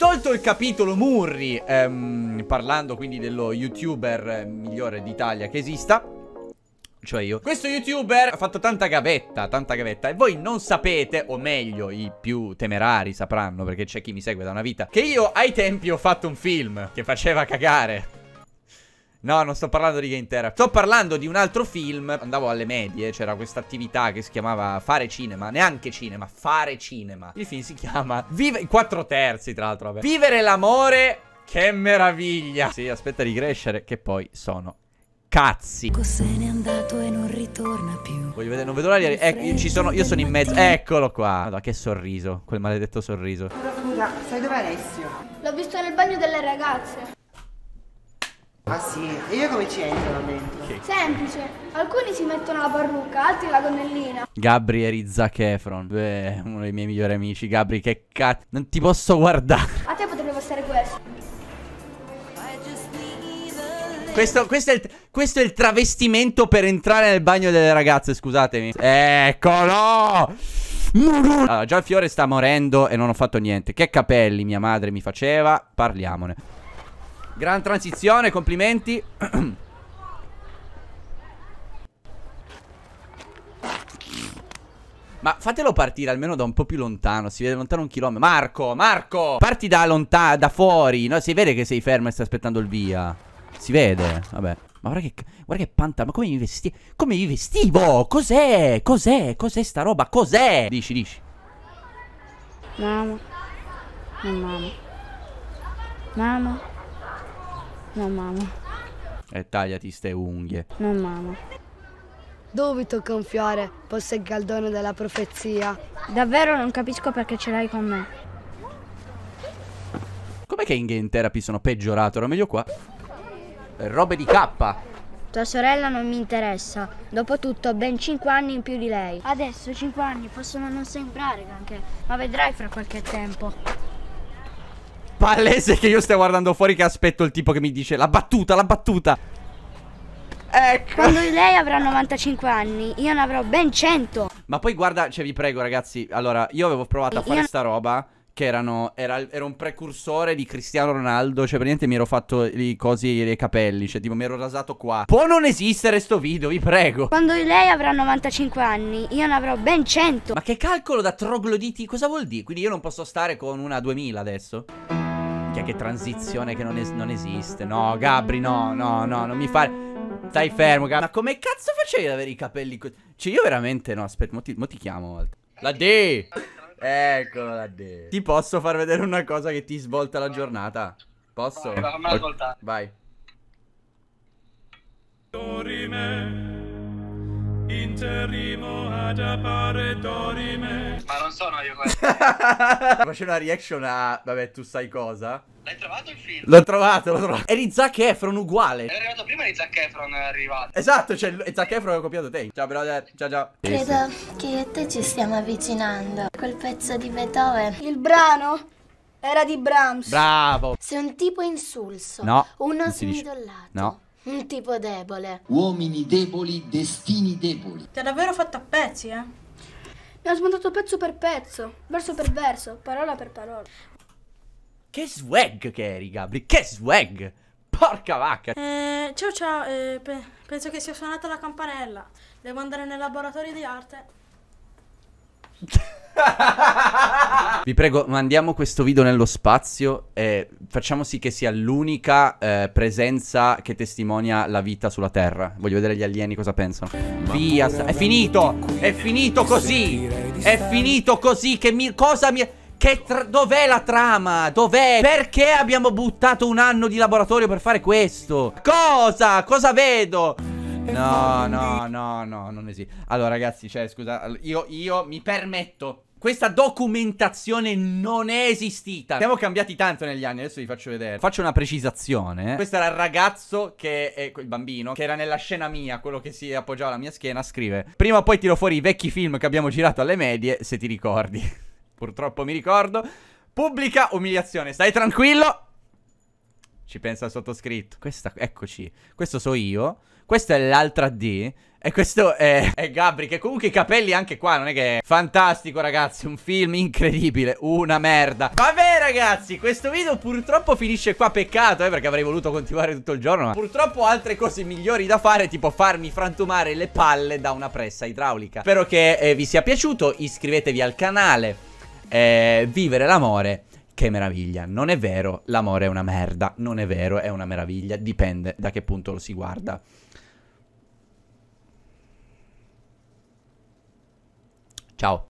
Tolto il capitolo Murri, ehm, parlando quindi dello youtuber eh, migliore d'Italia che esista, cioè io. Questo youtuber ha fatto tanta gavetta, tanta gavetta E voi non sapete, o meglio, i più temerari sapranno Perché c'è chi mi segue da una vita Che io ai tempi ho fatto un film che faceva cagare No, non sto parlando di Game Terra. Sto parlando di un altro film. Andavo alle medie, c'era questa attività che si chiamava Fare Cinema. Neanche cinema, fare cinema. Il film si chiama Vive. Quattro terzi, tra l'altro, vabbè. Vivere l'amore. Che meraviglia. Sì, aspetta di crescere, che poi sono cazzi. Se n'è andato e non ritorna più. Voglio vedere, non vedo l'aria. Ecco, io ci sono, io sono in mezzo. Eccolo qua. Guarda che sorriso, quel maledetto sorriso. Scusa, scusa, sai è Alessio? L'ho visto nel bagno delle ragazze. Ah sì? E io come ci entro là dentro? Sì. Semplice. Alcuni si mettono la parrucca, altri la gonnellina. Gabri e Zac Efron. Beh, uno dei miei migliori amici. Gabri, che cazzo. Non ti posso guardare. A te potrebbe stare questo. Questo, questo, è il, questo, è il, travestimento per entrare nel bagno delle ragazze, scusatemi. Eccolo! Allora, già il fiore sta morendo e non ho fatto niente. Che capelli mia madre mi faceva? Parliamone. Gran transizione, complimenti. Ma fatelo partire almeno da un po' più lontano. Si vede lontano un chilometro. Marco, Marco! Parti da lontano, da fuori. No, si vede che sei fermo e stai aspettando il via. Si vede, vabbè. Ma guarda che, guarda che panta, ma come mi vestivo? Come mi vestivo? Cos'è? Cos'è? Cos'è sta roba? Cos'è? Dici, dici. Mamma. Mamma. Mamma. Non mamma. E tagliati ste unghie. Non mamma. Dubito che un fiore fosse il galdone della profezia. Davvero non capisco perché ce l'hai con me. Com'è che in game therapy sono peggiorato? Era meglio qua. Robe di K. Tua sorella non mi interessa. Dopotutto ho ben 5 anni in più di lei. Adesso 5 anni possono non sembrare granché, ma vedrai fra qualche tempo palese che io stia guardando fuori che aspetto il tipo che mi dice la battuta, la battuta. Ecco. Quando lei avrà 95 anni, io ne avrò ben 100. Ma poi guarda, cioè vi prego ragazzi, allora io avevo provato a fare io... sta roba che erano, era, era, un precursore di Cristiano Ronaldo, cioè niente mi ero fatto i cosi e capelli, cioè tipo mi ero rasato qua. Può non esistere sto video, vi prego. Quando lei avrà 95 anni, io ne avrò ben 100. Ma che calcolo da trogloditi, cosa vuol dire? Quindi io non posso stare con una 2000 adesso? Minchia, che transizione che non, es non esiste. No, mm. Gabri, no, no, no, non mi fa. Stai fermo, Gabri. Ma come cazzo facevi ad avere i capelli così? Cioè, io veramente no. Aspetta, mo ti, mo ti chiamo. La D. Eccolo la D. Ti posso far vedere una cosa che ti svolta la giornata? Posso? Vai, fammela svoltare. Vai. Dorime. Interrimo ad appare dorime. Ma non sono io questo. Faccio una reaction a... Vabbè, tu sai cosa? L'hai trovato il film? L'ho trovato, l'ho trovato. È di Zac Efron uguale. Era arrivato prima di Zac Efron, è arrivato. Esatto, cioè Zac Efron ha copiato te. Ciao brother, ciao ciao. Credo che io e te ci stiamo avvicinando. Quel pezzo di Beethoven. Il brano? Era di Brahms. Bravo. Se un tipo insulso. No. Uno smidollato. No. Un tipo debole. Uomini deboli, destini deboli. Ti ha davvero fatto a pezzi, eh? Mi ha smontato pezzo per pezzo, verso per verso, parola per parola. Che swag che eri, Gabri, che swag! Porca vacca! Eh, ciao ciao, eh, pe penso che sia suonata la campanella. Devo andare nel laboratorio di arte. Vi prego, mandiamo questo video nello spazio e facciamo sì che sia l'unica eh, presenza che testimonia la vita sulla Terra. Voglio vedere gli alieni cosa pensano. Ma Via, è finito! È finito così! È finito così che mi... Cosa mi... Che dov'è la trama? Dov'è? Perché abbiamo buttato un anno di laboratorio per fare questo? Cosa? Cosa vedo? No, no, no, no, non esiste. Allora, ragazzi, cioè, scusa, io, io mi permetto questa documentazione non è esistita. Siamo cambiati tanto negli anni, adesso vi faccio vedere. Faccio una precisazione. Questo era il ragazzo che è eh, il bambino che era nella scena mia, quello che si appoggiava alla mia schiena, scrive: "Prima o poi tiro fuori i vecchi film che abbiamo girato alle medie, se ti ricordi". Purtroppo mi ricordo. Pubblica umiliazione, stai tranquillo. Ci pensa il sottoscritto. Questa eccoci. Questo so io. Questa è l'altra D. E questo è, è Gabri, che comunque i capelli anche qua non è che... È fantastico ragazzi, un film incredibile, una merda Vabbè ragazzi, questo video purtroppo finisce qua, peccato eh, perché avrei voluto continuare tutto il giorno Ma purtroppo ho altre cose migliori da fare, tipo farmi frantumare le palle da una pressa idraulica Spero che eh, vi sia piaciuto, iscrivetevi al canale eh, Vivere l'amore che meraviglia. Non è vero, l'amore è una merda. Non è vero, è una meraviglia. Dipende da che punto lo si guarda. Chao.